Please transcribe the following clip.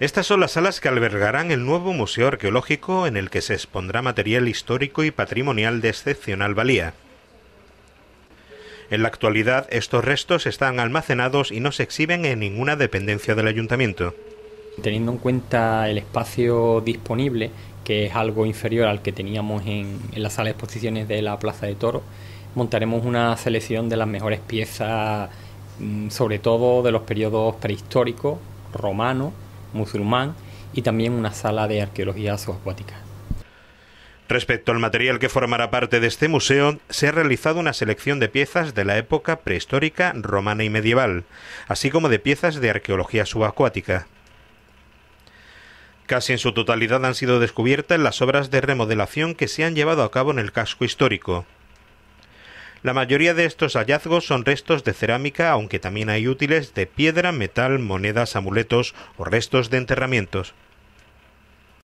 Estas son las salas que albergarán el nuevo Museo Arqueológico en el que se expondrá material histórico y patrimonial de excepcional valía. En la actualidad estos restos están almacenados y no se exhiben en ninguna dependencia del ayuntamiento. Teniendo en cuenta el espacio disponible, que es algo inferior al que teníamos en, las la sala de exposiciones de la Plaza de Toro, montaremos una selección de las mejores piezas, mm, sobre todo de los periodos prehistóricos, romanos, musulmán y también una sala de arqueología subacuática. Respecto al material que formará parte de este museo, se ha realizado una selección de piezas de la época prehistórica, romana y medieval, así como de piezas de arqueología subacuática. Casi en su totalidad han sido descubiertas las obras de remodelación que se han llevado a cabo en el casco histórico. La mayoría de estos hallazgos son restos de cerámica, aunque también hay útiles de piedra, metal, monedas, amuletos o restos de enterramientos.